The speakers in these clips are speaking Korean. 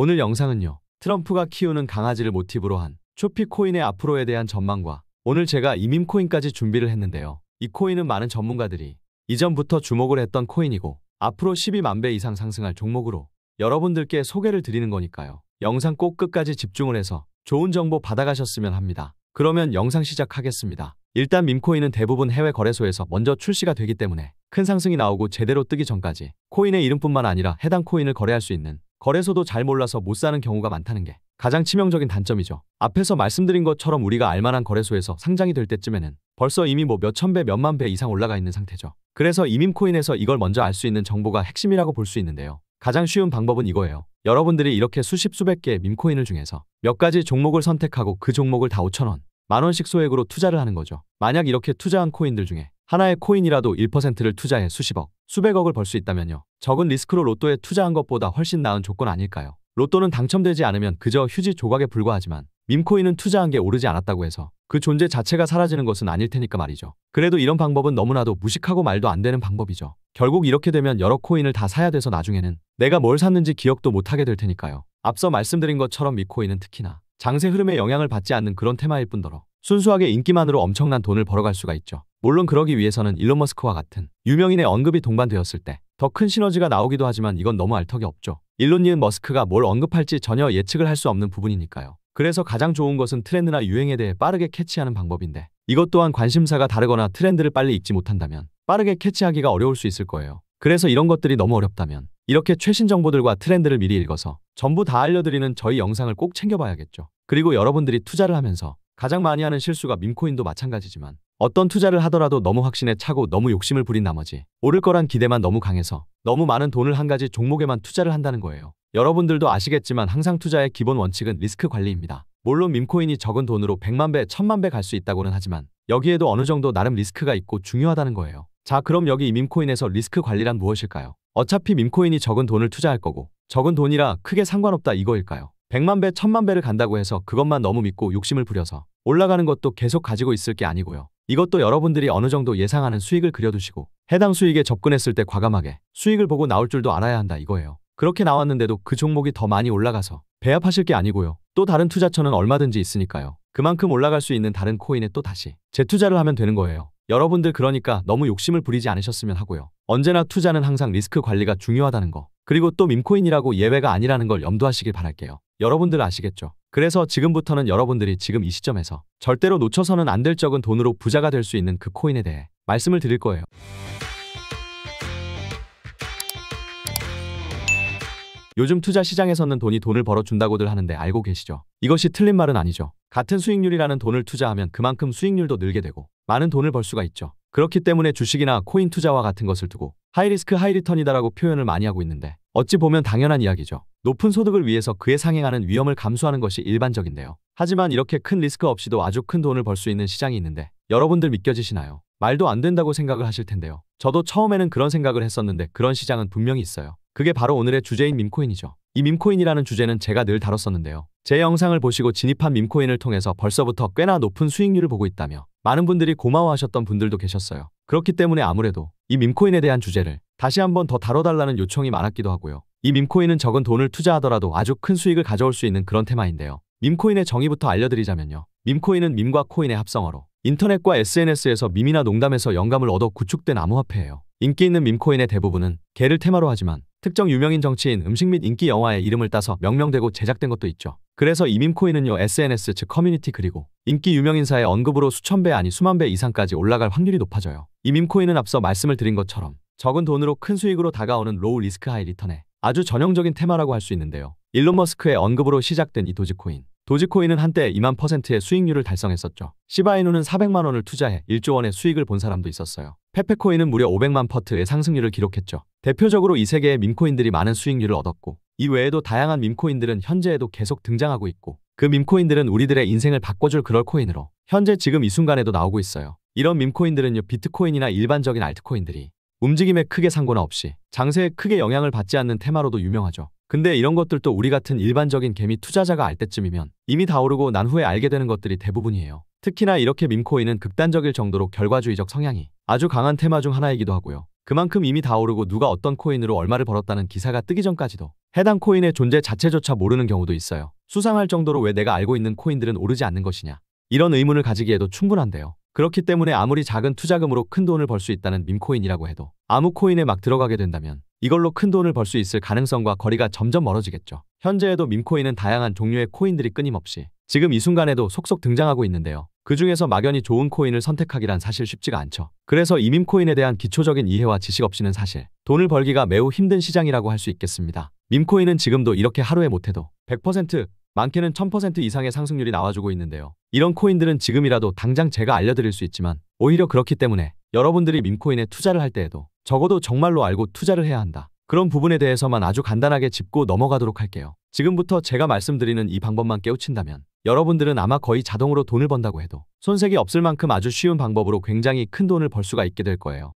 오늘 영상은요. 트럼프가 키우는 강아지를 모티브로 한 초피코인의 앞으로에 대한 전망과 오늘 제가 이민코인까지 준비를 했는데요. 이 코인은 많은 전문가들이 이전부터 주목을 했던 코인이고 앞으로 12만 배 이상 상승할 종목으로 여러분들께 소개를 드리는 거니까요. 영상 꼭 끝까지 집중을 해서 좋은 정보 받아가셨으면 합니다. 그러면 영상 시작하겠습니다. 일단 민코인은 대부분 해외 거래소에서 먼저 출시가 되기 때문에 큰 상승이 나오고 제대로 뜨기 전까지 코인의 이름뿐만 아니라 해당 코인을 거래할 수 있는 거래소도 잘 몰라서 못 사는 경우가 많다는 게 가장 치명적인 단점이죠. 앞에서 말씀드린 것처럼 우리가 알만한 거래소에서 상장이 될 때쯤에는 벌써 이미 뭐 몇 천 배, 몇 만 배 이상 올라가 있는 상태죠. 그래서 이민코인에서 이걸 먼저 알 수 있는 정보가 핵심이라고 볼 수 있는데요. 가장 쉬운 방법은 이거예요. 여러분들이 이렇게 수십 수백 개의 민코인을 중에서 몇 가지 종목을 선택하고 그 종목을 다 5천원, 만원씩 소액으로 투자를 하는 거죠. 만약 이렇게 투자한 코인들 중에 하나의 코인이라도 1%를 투자해 수십억, 수백억을 벌 수 있다면요. 적은 리스크로 로또에 투자한 것보다 훨씬 나은 조건 아닐까요? 로또는 당첨되지 않으면 그저 휴지 조각에 불과하지만 밈코인은 투자한 게 오르지 않았다고 해서 그 존재 자체가 사라지는 것은 아닐 테니까 말이죠. 그래도 이런 방법은 너무나도 무식하고 말도 안 되는 방법이죠. 결국 이렇게 되면 여러 코인을 다 사야 돼서 나중에는 내가 뭘 샀는지 기억도 못하게 될 테니까요. 앞서 말씀드린 것처럼 미코인은 특히나 장세 흐름에 영향을 받지 않는 그런 테마일 뿐더러 순수하게 인기만으로 엄청난 돈을 벌어갈 수가 있죠. 물론 그러기 위해서는 일론 머스크와 같은 유명인의 언급이 동반되었을 때 더 큰 시너지가 나오기도 하지만 이건 너무 알턱이 없죠. 일론님 머스크가 뭘 언급할지 전혀 예측을 할 수 없는 부분이니까요. 그래서 가장 좋은 것은 트렌드나 유행에 대해 빠르게 캐치하는 방법인데 이것 또한 관심사가 다르거나 트렌드를 빨리 읽지 못한다면 빠르게 캐치하기가 어려울 수 있을 거예요. 그래서 이런 것들이 너무 어렵다면 이렇게 최신 정보들과 트렌드를 미리 읽어서 전부 다 알려드리는 저희 영상을 꼭 챙겨봐야겠죠. 그리고 여러분들이 투자를 하면서 가장 많이 하는 실수가 민코인도 마찬가지지만 어떤 투자를 하더라도 너무 확신에 차고 너무 욕심을 부린 나머지 오를 거란 기대만 너무 강해서 너무 많은 돈을 한 가지 종목에만 투자를 한다는 거예요. 여러분들도 아시겠지만 항상 투자의 기본 원칙은 리스크 관리입니다. 물론 밈코인이 적은 돈으로 100만 배, 1000만 배 갈 수 있다고는 하지만 여기에도 어느 정도 나름 리스크가 있고 중요하다는 거예요. 자 그럼 여기 이 밈코인에서 리스크 관리란 무엇일까요? 어차피 밈코인이 적은 돈을 투자할 거고 적은 돈이라 크게 상관없다 이거일까요? 100만 배, 1000만 배를 간다고 해서 그것만 너무 믿고 욕심을 부려서 올라가는 것도 계속 가지고 있을 게 아니고요. 이것도 여러분들이 어느 정도 예상하는 수익을 그려두시고 해당 수익에 접근했을 때 과감하게 수익을 보고 나올 줄도 알아야 한다 이거예요. 그렇게 나왔는데도 그 종목이 더 많이 올라가서 배합하실 게 아니고요. 또 다른 투자처는 얼마든지 있으니까요. 그만큼 올라갈 수 있는 다른 코인에 또 다시 재투자를 하면 되는 거예요. 여러분들 그러니까 너무 욕심을 부리지 않으셨으면 하고요. 언제나 투자는 항상 리스크 관리가 중요하다는 거. 그리고 또 밈코인이라고 예외가 아니라는 걸 염두하시길 바랄게요. 여러분들 아시겠죠? 그래서 지금부터는 여러분들이 지금 이 시점에서 절대로 놓쳐서는 안 될 적은 돈으로 부자가 될 수 있는 그 코인에 대해 말씀을 드릴 거예요. 요즘 투자 시장에서는 돈이 돈을 벌어준다고들 하는데 알고 계시죠? 이것이 틀린 말은 아니죠. 같은 수익률이라는 돈을 투자하면 그만큼 수익률도 늘게 되고 많은 돈을 벌 수가 있죠. 그렇기 때문에 주식이나 코인 투자와 같은 것을 두고 하이리스크 하이리턴이다라고 표현을 많이 하고 있는데 어찌 보면 당연한 이야기죠. 높은 소득을 위해서 그에 상행하는 위험을 감수하는 것이 일반적인데요. 하지만 이렇게 큰 리스크 없이도 아주 큰 돈을 벌 수 있는 시장이 있는데 여러분들 믿겨지시나요? 말도 안 된다고 생각을 하실 텐데요. 저도 처음에는 그런 생각을 했었는데 그런 시장은 분명히 있어요. 그게 바로 오늘의 주제인 밈코인이죠. 이 밈코인이라는 주제는 제가 늘 다뤘었는데요. 제 영상을 보시고 진입한 밈코인을 통해서 벌써부터 꽤나 높은 수익률을 보고 있다며 많은 분들이 고마워하셨던 분들도 계셨어요. 그렇기 때문에 아무래도 이 밈코인에 대한 주제를 다시 한 번 더 다뤄달라는 요청이 많았기도 하고요. 이 밈코인은 적은 돈을 투자하더라도 아주 큰 수익을 가져올 수 있는 그런 테마인데요. 밈코인의 정의부터 알려드리자면요. 밈코인은 밈과 코인의 합성어로 인터넷과 SNS에서 밈이나 농담에서 영감을 얻어 구축된 암호화폐예요. 인기 있는 밈코인의 대부분은 개를 테마로 하지만 특정 유명인 정치인, 음식 및 인기 영화의 이름을 따서 명명되고 제작된 것도 있죠. 그래서 이민코인은요 SNS 즉 커뮤니티 그리고 인기 유명인사의 언급으로 수천 배 아니 수만 배 이상까지 올라갈 확률이 높아져요. 이민코인은 앞서 말씀을 드린 것처럼 적은 돈으로 큰 수익으로 다가오는 로우 리스크 하이 리턴의 아주 전형적인 테마라고 할 수 있는데요. 일론 머스크의 언급으로 시작된 이 도지코인 도지코인은 한때 2만 퍼센트의 수익률을 달성했었죠. 시바이누는 400만 원을 투자해 1조 원의 수익을 본 사람도 있었어요. 페페코인은 무려 500만 퍼트의 상승률을 기록했죠. 대표적으로 이 세계의 밈코인들이 많은 수익률을 얻었고 이 외에도 다양한 밈코인들은 현재에도 계속 등장하고 있고 그 밈코인들은 우리들의 인생을 바꿔줄 그럴 코인으로 현재 지금 이 순간에도 나오고 있어요. 이런 밈코인들은요 비트코인이나 일반적인 알트코인들이 움직임에 크게 상관없이 장세에 크게 영향을 받지 않는 테마로도 유명하죠. 근데 이런 것들도 우리 같은 일반적인 개미 투자자가 알 때쯤이면 이미 다 오르고 난 후에 알게 되는 것들이 대부분이에요. 특히나 이렇게 민코인은 극단적일 정도로 결과주의적 성향이 아주 강한 테마 중 하나이기도 하고요. 그만큼 이미 다 오르고 누가 어떤 코인으로 얼마를 벌었다는 기사가 뜨기 전까지도 해당 코인의 존재 자체조차 모르는 경우도 있어요. 수상할 정도로 왜 내가 알고 있는 코인들은 오르지 않는 것이냐. 이런 의문을 가지기에도 충분한데요. 그렇기 때문에 아무리 작은 투자금으로 큰 돈을 벌 수 있다는 민코인이라고 해도 아무 코인에 막 들어가게 된다면 이걸로 큰 돈을 벌 수 있을 가능성과 거리가 점점 멀어지겠죠. 현재에도 민코인은 다양한 종류의 코인들이 끊임없이 지금 이 순간에도 속속 등장하고 있는데요. 그 중에서 막연히 좋은 코인을 선택하기란 사실 쉽지가 않죠. 그래서 이민코인에 대한 기초적인 이해와 지식 없이는 사실 돈을 벌기가 매우 힘든 시장이라고 할 수 있겠습니다. 민코인은 지금도 이렇게 하루에 못해도 100% 많게는 1000% 이상의 상승률이 나와주고 있는데요. 이런 코인들은 지금이라도 당장 제가 알려드릴 수 있지만 오히려 그렇기 때문에 여러분들이 민코인에 투자를 할 때에도 적어도 정말로 알고 투자를 해야 한다. 그런 부분에 대해서만 아주 간단하게 짚고 넘어가도록 할게요. 지금부터 제가 말씀드리는 이 방법만 깨우친다면 여러분들은 아마 거의 자동으로 돈을 번다고 해도 손색이 없을 만큼 아주 쉬운 방법으로 굉장히 큰 돈을 벌 수가 있게 될 거예요.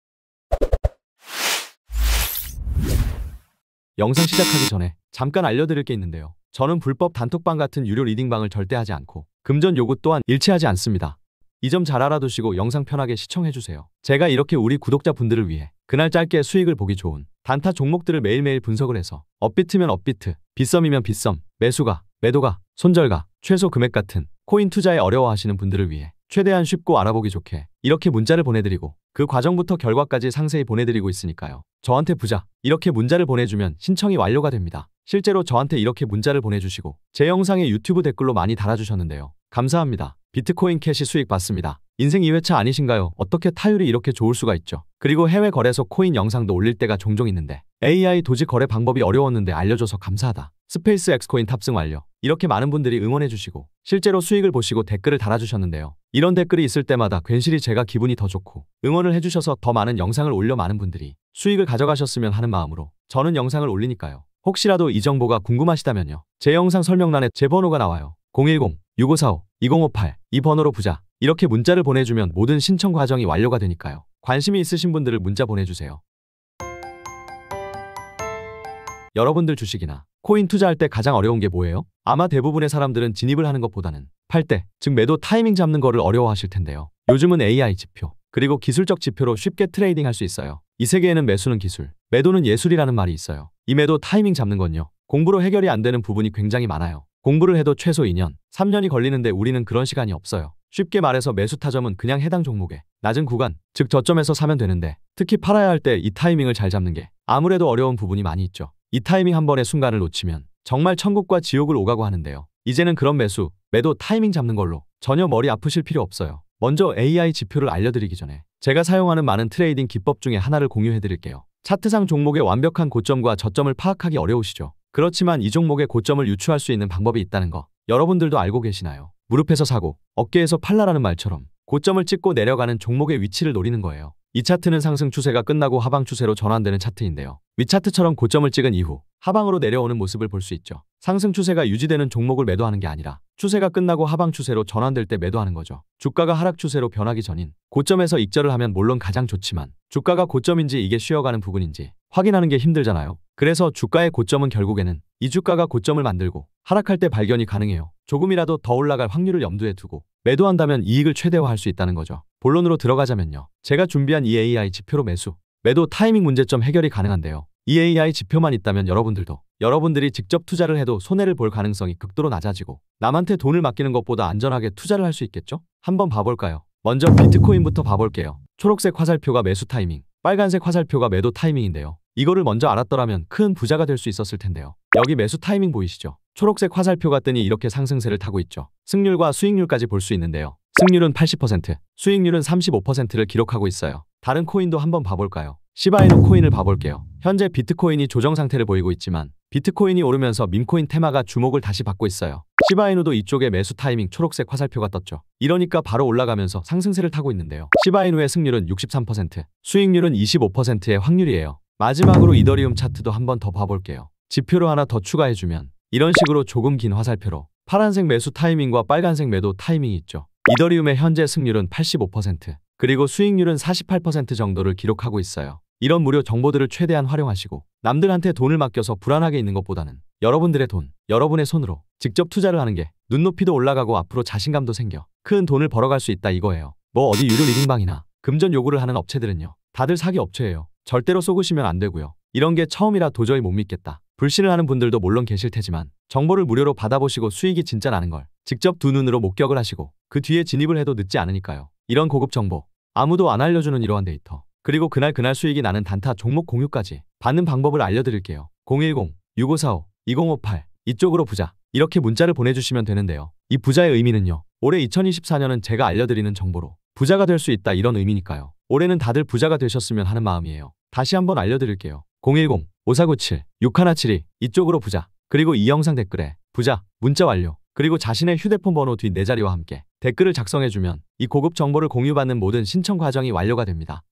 영상 시작하기 전에 잠깐 알려드릴 게 있는데요. 저는 불법 단톡방 같은 유료 리딩방을 절대 하지 않고 금전 요구 또한 일치하지 않습니다. 이 점 잘 알아두시고 영상 편하게 시청해주세요. 제가 이렇게 우리 구독자분들을 위해 그날 짧게 수익을 보기 좋은 단타 종목들을 매일매일 분석을 해서 업비트면 업비트, 빗썸이면빗썸 매수가, 매도가, 손절가, 최소 금액 같은 코인 투자에 어려워하시는 분들을 위해 최대한 쉽고 알아보기 좋게 이렇게 문자를 보내드리고 그 과정부터 결과까지 상세히 보내드리고 있으니까요. 저한테 부자 이렇게 문자를 보내주면 신청이 완료가 됩니다. 실제로 저한테 이렇게 문자를 보내주시고 제 영상에 유튜브 댓글로 많이 달아주셨는데요. 감사합니다. 비트코인 캐시 수익 받습니다. 인생 2회차 아니신가요? 어떻게 타율이 이렇게 좋을 수가 있죠? 그리고 해외 거래소 코인 영상도 올릴 때가 종종 있는데 AI 도지 거래 방법이 어려웠는데 알려줘서 감사하다. 스페이스 엑스코인 탑승 완료. 이렇게 많은 분들이 응원해주시고 실제로 수익을 보시고 댓글을 달아주셨는데요. 이런 댓글이 있을 때마다 괜시리 제가 기분이 더 좋고 응원을 해주셔서 더 많은 영상을 올려 많은 분들이 수익을 가져가셨으면 하는 마음으로 저는 영상을 올리니까요. 혹시라도 이 정보가 궁금하시다면요. 제 영상 설명란에 제 번호가 나와요. 010-6545-2058 이 번호로 부자 이렇게 문자를 보내주면 모든 신청 과정이 완료가 되니까요. 관심이 있으신 분들을 문자 보내주세요. 여러분들 주식이나 코인 투자할 때 가장 어려운 게 뭐예요? 아마 대부분의 사람들은 진입을 하는 것보다는 팔 때, 즉 매도 타이밍 잡는 거를 어려워하실 텐데요. 요즘은 AI 지표, 그리고 기술적 지표로 쉽게 트레이딩 할 수 있어요. 이 세계에는 매수는 기술, 매도는 예술이라는 말이 있어요. 이 매도 타이밍 잡는 건요. 공부로 해결이 안 되는 부분이 굉장히 많아요. 공부를 해도 최소 2년, 3년이 걸리는데 우리는 그런 시간이 없어요. 쉽게 말해서 매수 타점은 그냥 해당 종목의 낮은 구간, 즉 저점에서 사면 되는데 특히 팔아야 할 때 이 타이밍을 잘 잡는 게 아무래도 어려운 부분이 많이 있죠. 이 타이밍 한 번의 순간을 놓치면 정말 천국과 지옥을 오가고 하는데요. 이제는 그런 매수, 매도 타이밍 잡는 걸로 전혀 머리 아프실 필요 없어요. 먼저 AI 지표를 알려드리기 전에 제가 사용하는 많은 트레이딩 기법 중에 하나를 공유해드릴게요. 차트상 종목의 완벽한 고점과 저점을 파악하기 어려우시죠. 그렇지만 이 종목의 고점을 유추할 수 있는 방법이 있다는 거 여러분들도 알고 계시나요? 무릎에서 사고 어깨에서 팔라라는 말처럼 고점을 찍고 내려가는 종목의 위치를 노리는 거예요. 이 차트는 상승 추세가 끝나고 하방 추세로 전환되는 차트인데요. 위 차트처럼 고점을 찍은 이후 하방으로 내려오는 모습을 볼 수 있죠. 상승 추세가 유지되는 종목을 매도하는 게 아니라 추세가 끝나고 하방 추세로 전환될 때 매도하는 거죠. 주가가 하락 추세로 변하기 전인 고점에서 익절을 하면 물론 가장 좋지만 주가가 고점인지 이게 쉬어가는 부분인지 확인하는 게 힘들잖아요. 그래서 주가의 고점은 결국에는 이 주가가 고점을 만들고 하락할 때 발견이 가능해요. 조금이라도 더 올라갈 확률을 염두에 두고 매도한다면 이익을 최대화할 수 있다는 거죠. 본론으로 들어가자면요. 제가 준비한 이 AI 지표로 매수, 매도 타이밍 문제점 해결이 가능한데요. EAI 지표만 있다면 여러분들도 여러분들이 직접 투자를 해도 손해를 볼 가능성이 극도로 낮아지고 남한테 돈을 맡기는 것보다 안전하게 투자를 할 수 있겠죠? 한번 봐볼까요? 먼저 비트코인부터 봐볼게요. 초록색 화살표가 매수 타이밍, 빨간색 화살표가 매도 타이밍인데요. 이거를 먼저 알았더라면 큰 부자가 될 수 있었을 텐데요. 여기 매수 타이밍 보이시죠? 초록색 화살표가 뜨니 이렇게 상승세를 타고 있죠. 승률과 수익률까지 볼 수 있는데요. 승률은 80%, 수익률은 35%를 기록하고 있어요. 다른 코인도 한번 봐볼까요? 시바이노 코인을 봐볼게요. 현재 비트코인이 조정 상태를 보이고 있지만 비트코인이 오르면서 민코인 테마가 주목을 다시 받고 있어요. 시바이누도 이쪽에 매수 타이밍 초록색 화살표가 떴죠. 이러니까 바로 올라가면서 상승세를 타고 있는데요. 시바이누의 승률은 63%, 수익률은 25%의 확률이에요. 마지막으로 이더리움 차트도 한번더 봐볼게요. 지표로 하나 더 추가해주면 이런 식으로 조금 긴 화살표로 파란색 매수 타이밍과 빨간색 매도 타이밍이 있죠. 이더리움의 현재 승률은 85%, 그리고 수익률은 48% 정도를 기록하고 있어요. 이런 무료 정보들을 최대한 활용하시고 남들한테 돈을 맡겨서 불안하게 있는 것보다는 여러분들의 돈, 여러분의 손으로 직접 투자를 하는 게 눈높이도 올라가고 앞으로 자신감도 생겨 큰 돈을 벌어갈 수 있다 이거예요. 뭐 어디 유료 리딩방이나 금전 요구를 하는 업체들은요. 다들 사기 업체예요. 절대로 속으시면 안 되고요. 이런 게 처음이라 도저히 못 믿겠다. 불신을 하는 분들도 물론 계실 테지만 정보를 무료로 받아보시고 수익이 진짜 나는 걸 직접 두 눈으로 목격을 하시고 그 뒤에 진입을 해도 늦지 않으니까요. 이런 고급 정보 아무도 안 알려주는 이러한 데이터 그리고 그날 그날 수익이 나는 단타 종목 공유까지 받는 방법을 알려드릴게요. 010-6545-2058 이쪽으로 부자 이렇게 문자를 보내주시면 되는데요. 이 부자의 의미는요. 올해 2024년은 제가 알려드리는 정보로 부자가 될 수 있다 이런 의미니까요. 올해는 다들 부자가 되셨으면 하는 마음이에요. 다시 한번 알려드릴게요. 010-5497-6172 이쪽으로 부자 그리고 이 영상 댓글에 부자 문자 완료 그리고 자신의 휴대폰 번호 뒤 네 자리와 함께 댓글을 작성해주면 이 고급 정보를 공유받는 모든 신청 과정이 완료가 됩니다.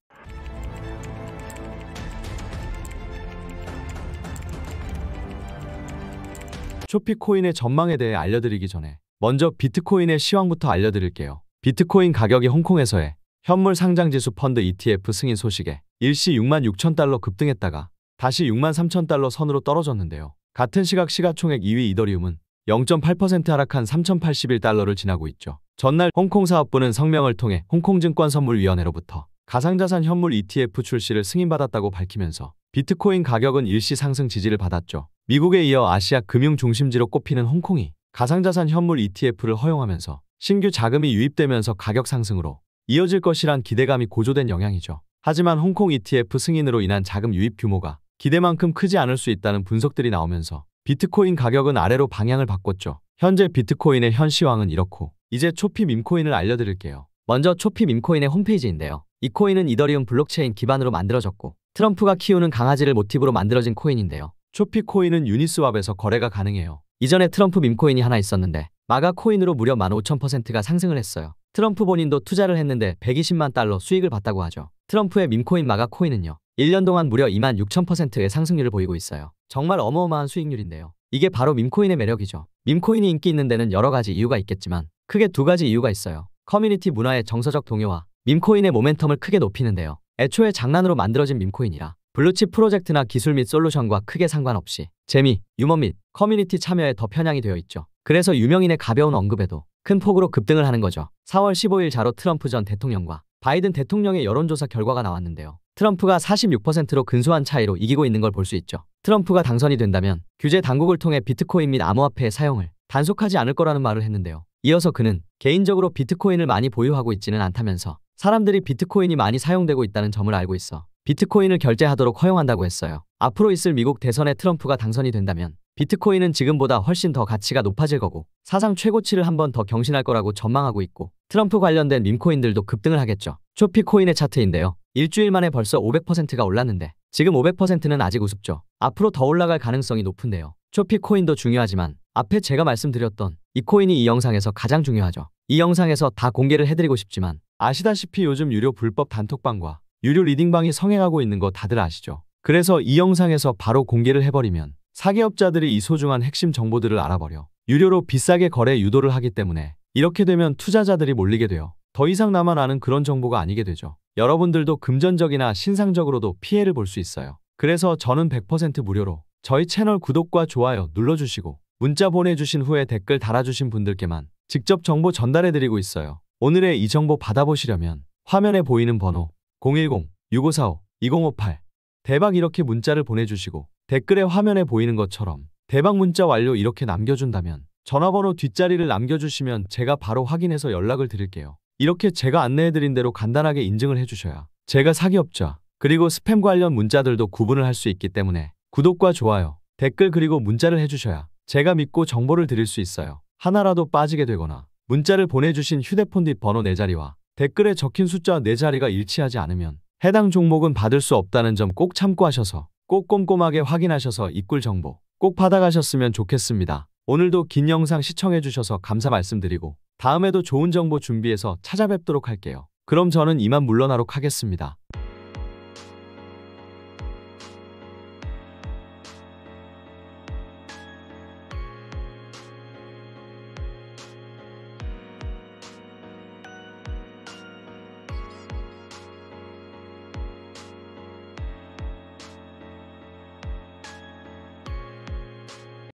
쇼피코인의 전망에 대해 알려드리기 전에 먼저 비트코인의 시황부터 알려드릴게요. 비트코인 가격이 홍콩에서의 현물 상장지수 펀드 ETF 승인 소식에 일시 6만 6천 달러 급등했다가 다시 6만 3천 달러 선으로 떨어졌는데요. 같은 시각 시가총액 2위 이더리움은 0.8% 하락한 3,081달러를 지나고 있죠. 전날 홍콩 사업부는 성명을 통해 홍콩증권선물위원회로부터 가상자산 현물 ETF 출시를 승인받았다고 밝히면서 비트코인 가격은 일시 상승 지지를 받았죠. 미국에 이어 아시아 금융 중심지로 꼽히는 홍콩이 가상자산 현물 ETF를 허용하면서 신규 자금이 유입되면서 가격 상승으로 이어질 것이란 기대감이 고조된 영향이죠. 하지만 홍콩 ETF 승인으로 인한 자금 유입 규모가 기대만큼 크지 않을 수 있다는 분석들이 나오면서 비트코인 가격은 아래로 방향을 바꿨죠. 현재 비트코인의 현 시황은 이렇고 이제 초피 밈코인을 알려드릴게요. 먼저 초피 밈코인의 홈페이지인데요. 이 코인은 이더리움 블록체인 기반으로 만들어졌고 트럼프가 키우는 강아지를 모티브로 만들어진 코인인데요. 초피 코인은 유니스왑에서 거래가 가능해요. 이전에 트럼프 밈코인이 하나 있었는데 마가 코인으로 무려 15,000%가 상승을 했어요. 트럼프 본인도 투자를 했는데 120만 달러 수익을 봤다고 하죠. 트럼프의 밈코인 마가 코인은요. 1년 동안 무려 2 6,000%의 상승률을 보이고 있어요. 정말 어마어마한 수익률인데요. 이게 바로 밈코인의 매력이죠. 밈코인이 인기 있는 데는 여러 가지 이유가 있겠지만 크게 두 가지 이유가 있어요. 커뮤니티 문화의 정서적 동요와 밈코인의 모멘텀을 크게 높이는데요. 애초에 장난으로 만들어진 밈코인이라 블루칩 프로젝트나 기술 및 솔루션과 크게 상관없이 재미, 유머 및 커뮤니티 참여에 더 편향이 되어 있죠. 그래서 유명인의 가벼운 언급에도 큰 폭으로 급등을 하는 거죠. 4월 15일 자로 트럼프 전 대통령과 바이든 대통령의 여론조사 결과가 나왔는데요. 트럼프가 46%로 근소한 차이로 이기고 있는 걸 볼 수 있죠. 트럼프가 당선이 된다면 규제 당국을 통해 비트코인 및 암호화폐의 사용을 단속하지 않을 거라는 말을 했는데요. 이어서 그는 개인적으로 비트코인을 많이 보유하고 있지는 않다면서 사람들이 비트코인이 많이 사용되고 있다는 점을 알고 있어 비트코인을 결제하도록 허용한다고 했어요. 앞으로 있을 미국 대선에 트럼프가 당선이 된다면 비트코인은 지금보다 훨씬 더 가치가 높아질 거고 사상 최고치를 한 번 더 경신할 거라고 전망하고 있고 트럼프 관련된 밈코인들도 급등을 하겠죠. 쇼피코인의 차트인데요. 일주일 만에 벌써 500%가 올랐는데 지금 500%는 아직 우습죠. 앞으로 더 올라갈 가능성이 높은데요. 쇼피코인도 중요하지만 앞에 제가 말씀드렸던 이 코인이 이 영상에서 가장 중요하죠. 이 영상에서 다 공개를 해드리고 싶지만 아시다시피 요즘 유료 불법 단톡방과 유료 리딩방이 성행하고 있는 거 다들 아시죠? 그래서 이 영상에서 바로 공개를 해버리면 사기업자들이 이 소중한 핵심 정보들을 알아버려 유료로 비싸게 거래 유도를 하기 때문에 이렇게 되면 투자자들이 몰리게 되어 더 이상 나만 아는 그런 정보가 아니게 되죠. 여러분들도 금전적이나 신상적으로도 피해를 볼 수 있어요. 그래서 저는 100% 무료로 저희 채널 구독과 좋아요 눌러주시고 문자 보내주신 후에 댓글 달아주신 분들께만 직접 정보 전달해드리고 있어요. 오늘의 이 정보 받아보시려면 화면에 보이는 번호 010-6545-2058 대박 이렇게 문자를 보내주시고 댓글에 화면에 보이는 것처럼 대박 문자 완료 이렇게 남겨준다면 전화번호 뒷자리를 남겨주시면 제가 바로 확인해서 연락을 드릴게요. 이렇게 제가 안내해드린 대로 간단하게 인증을 해주셔야 제가 사기업자 그리고 스팸 관련 문자들도 구분을 할 수 있기 때문에 구독과 좋아요, 댓글 그리고 문자를 해주셔야 제가 믿고 정보를 드릴 수 있어요. 하나라도 빠지게 되거나 문자를 보내주신 휴대폰 뒷 번호 4자리와 댓글에 적힌 숫자 4자리가 일치하지 않으면 해당 종목은 받을 수 없다는 점 꼭 참고하셔서 꼭 꼼꼼하게 확인하셔서 입꿀 정보 꼭 받아가셨으면 좋겠습니다. 오늘도 긴 영상 시청해주셔서 감사 말씀드리고 다음에도 좋은 정보 준비해서 찾아뵙도록 할게요. 그럼 저는 이만 물러나록 하겠습니다.